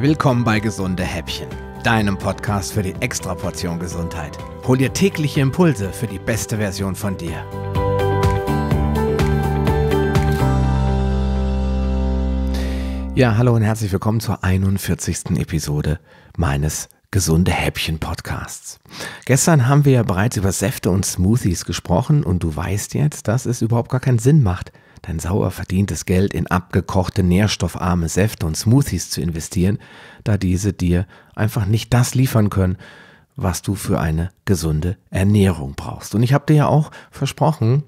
Willkommen bei Gesunde Häppchen, deinem Podcast für die Extraportion Gesundheit. Hol dir tägliche Impulse für die beste Version von dir. Ja, hallo und herzlich willkommen zur 41. Episode meines Gesunde Häppchen Podcasts. Gestern haben wir ja bereits über Säfte und Smoothies gesprochen und du weißt jetzt, dass es überhaupt gar keinen Sinn macht, dein sauer verdientes Geld in abgekochte, nährstoffarme Säfte und Smoothies zu investieren, da diese dir einfach nicht das liefern können, was du für eine gesunde Ernährung brauchst. Und ich habe dir ja auch versprochen,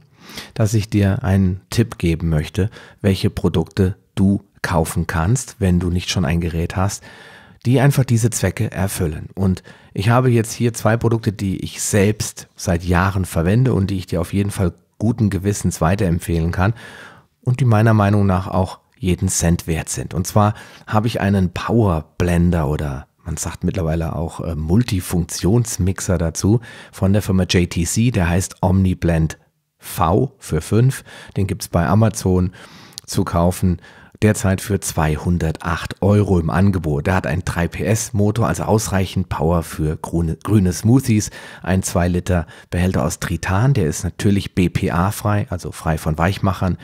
dass ich dir einen Tipp geben möchte, welche Produkte du kaufen kannst, wenn du nicht schon ein Gerät hast, die einfach diese Zwecke erfüllen. Und ich habe jetzt hier zwei Produkte, die ich selbst seit Jahren verwende und die ich dir auf jeden Fall guten Gewissens weiterempfehlen kann und die meiner Meinung nach auch jeden Cent wert sind. Und zwar habe ich einen Power Blender oder man sagt mittlerweile auch äh, Multifunktionsmixer dazu von der Firma JTC, der heißt OmniBlend V für 5. Den gibt es bei Amazon zu kaufen Derzeit für 208 Euro im Angebot. Der hat einen 3 PS Motor, also ausreichend Power für grüne, grüne Smoothies. Ein 2 Liter Behälter aus Tritan, der ist natürlich BPA frei, also frei von Weichmachern.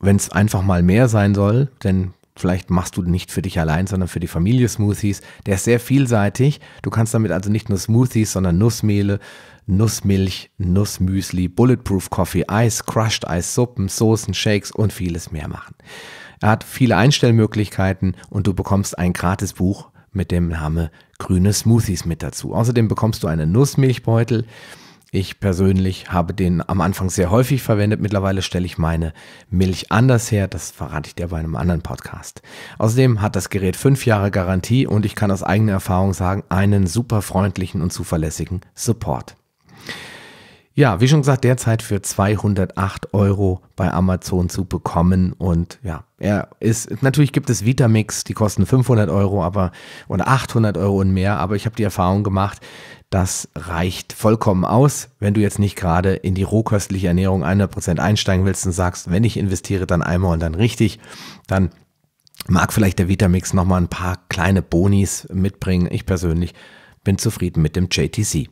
Wenn es einfach mal mehr sein soll, denn Vielleicht machst du nicht für dich allein, sondern für die Familie Smoothies. Der ist sehr vielseitig. Du kannst damit also nicht nur Smoothies, sondern Nussmehle, Nussmilch, Nussmüsli, Bulletproof Coffee, Eis, Crushed Eis, Suppen, Soßen, Shakes und vieles mehr machen. Er hat viele Einstellmöglichkeiten und du bekommst ein gratis Buch mit dem Namen Grüne Smoothies mit dazu. Außerdem bekommst du einen Nussmilchbeutel. Ich persönlich habe den am Anfang sehr häufig verwendet. Mittlerweile stelle ich meine Milch anders her. Das verrate ich dir bei einem anderen Podcast. Außerdem hat das Gerät fünf Jahre Garantie und ich kann aus eigener Erfahrung sagen, einen super freundlichen und zuverlässigen Support ja, wie schon gesagt, derzeit für 208 Euro bei Amazon zu bekommen. Und ja, er ist, natürlich gibt es Vitamix, die kosten 500 Euro aber, oder 800 Euro und mehr. Aber ich habe die Erfahrung gemacht, das reicht vollkommen aus, wenn du jetzt nicht gerade in die rohköstliche Ernährung 100% einsteigen willst und sagst, wenn ich investiere, dann einmal und dann richtig, dann mag vielleicht der Vitamix nochmal ein paar kleine Bonis mitbringen. Ich persönlich bin zufrieden mit dem JTC.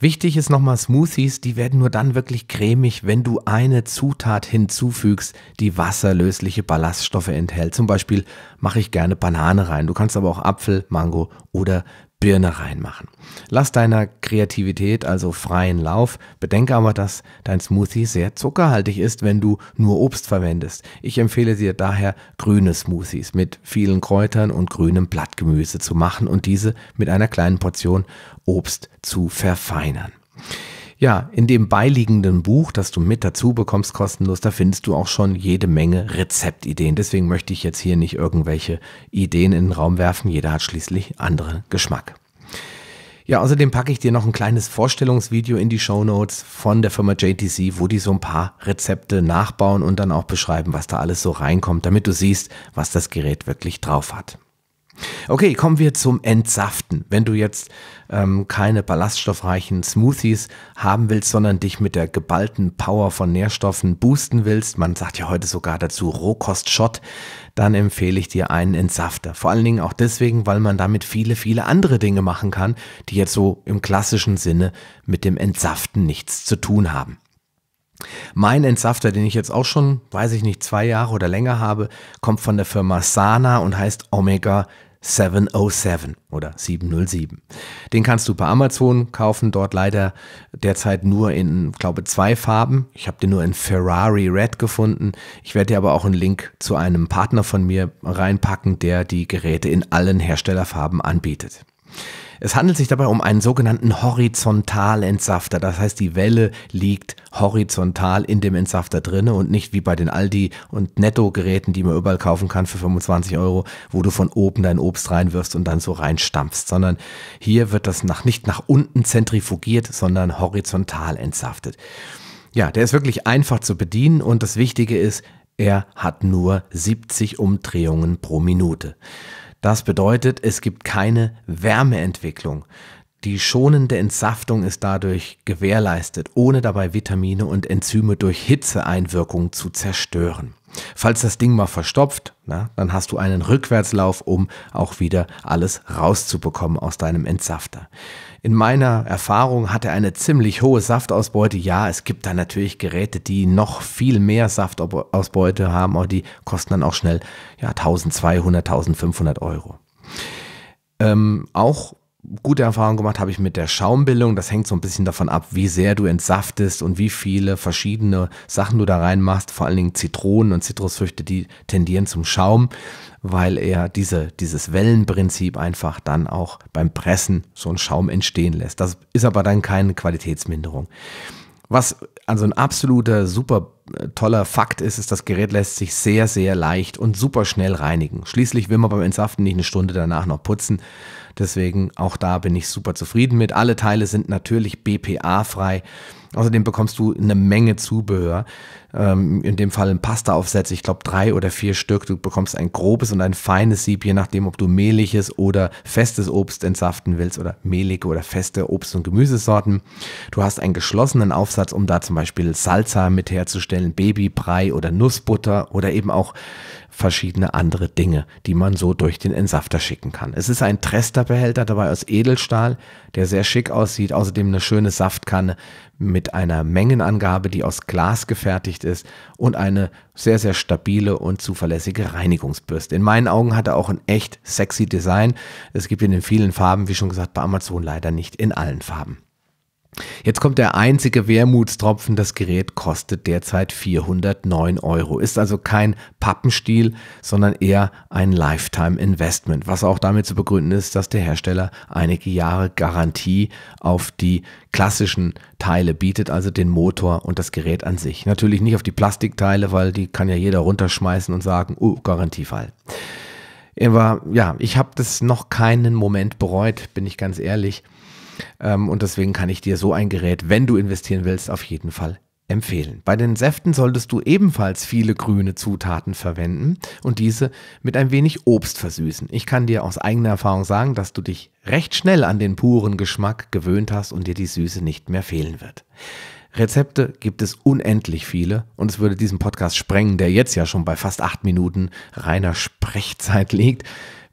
Wichtig ist nochmal Smoothies, die werden nur dann wirklich cremig, wenn du eine Zutat hinzufügst, die wasserlösliche Ballaststoffe enthält. Zum Beispiel mache ich gerne Banane rein. Du kannst aber auch Apfel, Mango oder Birne reinmachen. Lass deiner Kreativität also freien Lauf, bedenke aber, dass dein Smoothie sehr zuckerhaltig ist, wenn du nur Obst verwendest. Ich empfehle dir daher, grüne Smoothies mit vielen Kräutern und grünem Blattgemüse zu machen und diese mit einer kleinen Portion Obst zu verfeinern. Ja, in dem beiliegenden Buch, das du mit dazu bekommst, kostenlos, da findest du auch schon jede Menge Rezeptideen. Deswegen möchte ich jetzt hier nicht irgendwelche Ideen in den Raum werfen. Jeder hat schließlich anderen Geschmack. Ja, außerdem packe ich dir noch ein kleines Vorstellungsvideo in die Show Notes von der Firma JTC, wo die so ein paar Rezepte nachbauen und dann auch beschreiben, was da alles so reinkommt, damit du siehst, was das Gerät wirklich drauf hat. Okay, kommen wir zum Entsaften. Wenn du jetzt ähm, keine ballaststoffreichen Smoothies haben willst, sondern dich mit der geballten Power von Nährstoffen boosten willst, man sagt ja heute sogar dazu rohkost dann empfehle ich dir einen Entsafter. Vor allen Dingen auch deswegen, weil man damit viele, viele andere Dinge machen kann, die jetzt so im klassischen Sinne mit dem Entsaften nichts zu tun haben. Mein Entsafter, den ich jetzt auch schon, weiß ich nicht, zwei Jahre oder länger habe, kommt von der Firma Sana und heißt Omega 707 oder 707. Den kannst du bei Amazon kaufen, dort leider derzeit nur in, glaube zwei Farben. Ich habe den nur in Ferrari Red gefunden. Ich werde dir aber auch einen Link zu einem Partner von mir reinpacken, der die Geräte in allen Herstellerfarben anbietet. Es handelt sich dabei um einen sogenannten Horizontalentsafter. Das heißt, die Welle liegt horizontal in dem Entsafter drinne und nicht wie bei den Aldi und Netto-Geräten, die man überall kaufen kann für 25 Euro, wo du von oben dein Obst reinwirfst und dann so reinstampfst, sondern hier wird das nach, nicht nach unten zentrifugiert, sondern horizontal entsaftet. Ja, der ist wirklich einfach zu bedienen und das Wichtige ist, er hat nur 70 Umdrehungen pro Minute. Das bedeutet, es gibt keine Wärmeentwicklung. Die schonende Entsaftung ist dadurch gewährleistet, ohne dabei Vitamine und Enzyme durch Hitzeeinwirkung zu zerstören. Falls das Ding mal verstopft, na, dann hast du einen Rückwärtslauf, um auch wieder alles rauszubekommen aus deinem Entsafter. In meiner Erfahrung hat er eine ziemlich hohe Saftausbeute. Ja, es gibt da natürlich Geräte, die noch viel mehr Saftausbeute haben, aber die kosten dann auch schnell ja, 1200, 1500 Euro. Ähm, auch gute Erfahrungen gemacht habe ich mit der Schaumbildung. Das hängt so ein bisschen davon ab, wie sehr du entsaftest und wie viele verschiedene Sachen du da reinmachst. Vor allen Dingen Zitronen und Zitrusfrüchte, die tendieren zum Schaum, weil er diese, dieses Wellenprinzip einfach dann auch beim Pressen so einen Schaum entstehen lässt. Das ist aber dann keine Qualitätsminderung. Was also ein absoluter super toller Fakt ist, ist, das Gerät lässt sich sehr, sehr leicht und super schnell reinigen. Schließlich will man beim Entsaften nicht eine Stunde danach noch putzen. Deswegen auch da bin ich super zufrieden mit. Alle Teile sind natürlich BPA-frei. Außerdem bekommst du eine Menge Zubehör ähm, in dem Fall ein Pasta-Aufsätze, ich glaube drei oder vier Stück. Du bekommst ein grobes und ein feines Sieb, je nachdem, ob du mehliges oder festes Obst entsaften willst oder mehlige oder feste Obst- und Gemüsesorten. Du hast einen geschlossenen Aufsatz, um da zum Beispiel Salsa mit herzustellen, Babybrei oder Nussbutter oder eben auch verschiedene andere Dinge, die man so durch den Entsafter schicken kann. Es ist ein Tresterbehälter dabei aus Edelstahl, der sehr schick aussieht. Außerdem eine schöne Saftkanne mit einer Mengenangabe, die aus Glas gefertigt ist und eine sehr, sehr stabile und zuverlässige Reinigungsbürste. In meinen Augen hat er auch ein echt sexy Design. Es gibt ihn in vielen Farben, wie schon gesagt, bei Amazon leider nicht in allen Farben. Jetzt kommt der einzige Wermutstropfen, das Gerät kostet derzeit 409 Euro. Ist also kein Pappenstiel, sondern eher ein Lifetime Investment, was auch damit zu begründen ist, dass der Hersteller einige Jahre Garantie auf die klassischen Teile bietet, also den Motor und das Gerät an sich. Natürlich nicht auf die Plastikteile, weil die kann ja jeder runterschmeißen und sagen, oh, Garantiefall. Aber ja, ich habe das noch keinen Moment bereut, bin ich ganz ehrlich. Ähm, und deswegen kann ich dir so ein Gerät, wenn du investieren willst, auf jeden Fall empfehlen. Bei den Säften solltest du ebenfalls viele grüne Zutaten verwenden und diese mit ein wenig Obst versüßen. Ich kann dir aus eigener Erfahrung sagen, dass du dich recht schnell an den puren Geschmack gewöhnt hast und dir die Süße nicht mehr fehlen wird. Rezepte gibt es unendlich viele und es würde diesen Podcast sprengen, der jetzt ja schon bei fast acht Minuten reiner Sprechzeit liegt,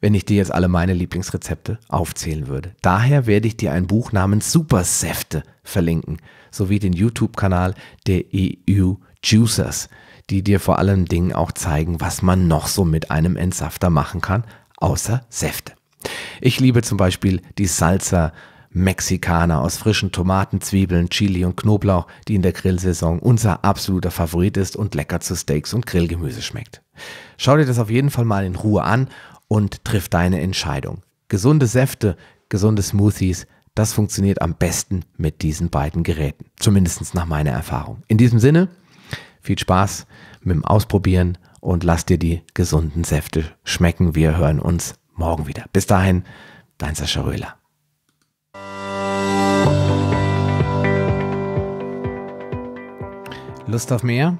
wenn ich dir jetzt alle meine Lieblingsrezepte aufzählen würde. Daher werde ich dir ein Buch namens Supersäfte verlinken, sowie den YouTube-Kanal der EU Juicers, die dir vor allen Dingen auch zeigen, was man noch so mit einem Entsafter machen kann, außer Säfte. Ich liebe zum Beispiel die Salsa Mexikaner aus frischen Tomaten, Zwiebeln, Chili und Knoblauch, die in der Grillsaison unser absoluter Favorit ist und lecker zu Steaks und Grillgemüse schmeckt. Schau dir das auf jeden Fall mal in Ruhe an und triff deine Entscheidung. Gesunde Säfte, gesunde Smoothies, das funktioniert am besten mit diesen beiden Geräten. Zumindest nach meiner Erfahrung. In diesem Sinne, viel Spaß mit dem Ausprobieren und lass dir die gesunden Säfte schmecken. Wir hören uns morgen wieder. Bis dahin, dein Sascha Röhler. Lust auf mehr?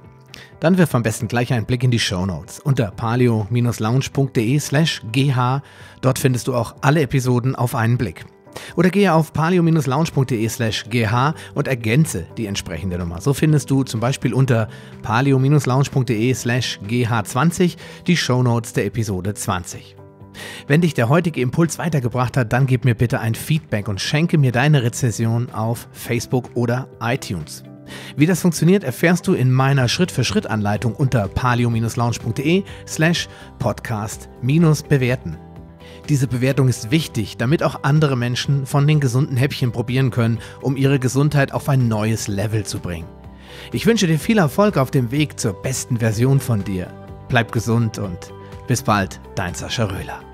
Dann wirf am besten gleich einen Blick in die Show Notes unter palio-lounge.de slash gh. Dort findest du auch alle Episoden auf einen Blick. Oder gehe auf palio-lounge.de slash gh und ergänze die entsprechende Nummer. So findest du zum Beispiel unter palio-lounge.de slash gh20 die Show Notes der Episode 20. Wenn dich der heutige Impuls weitergebracht hat, dann gib mir bitte ein Feedback und schenke mir deine Rezession auf Facebook oder iTunes. Wie das funktioniert, erfährst du in meiner Schritt-für-Schritt-Anleitung unter palio-lounge.de slash podcast-bewerten. Diese Bewertung ist wichtig, damit auch andere Menschen von den gesunden Häppchen probieren können, um ihre Gesundheit auf ein neues Level zu bringen. Ich wünsche dir viel Erfolg auf dem Weg zur besten Version von dir. Bleib gesund und bis bald, dein Sascha Röhler.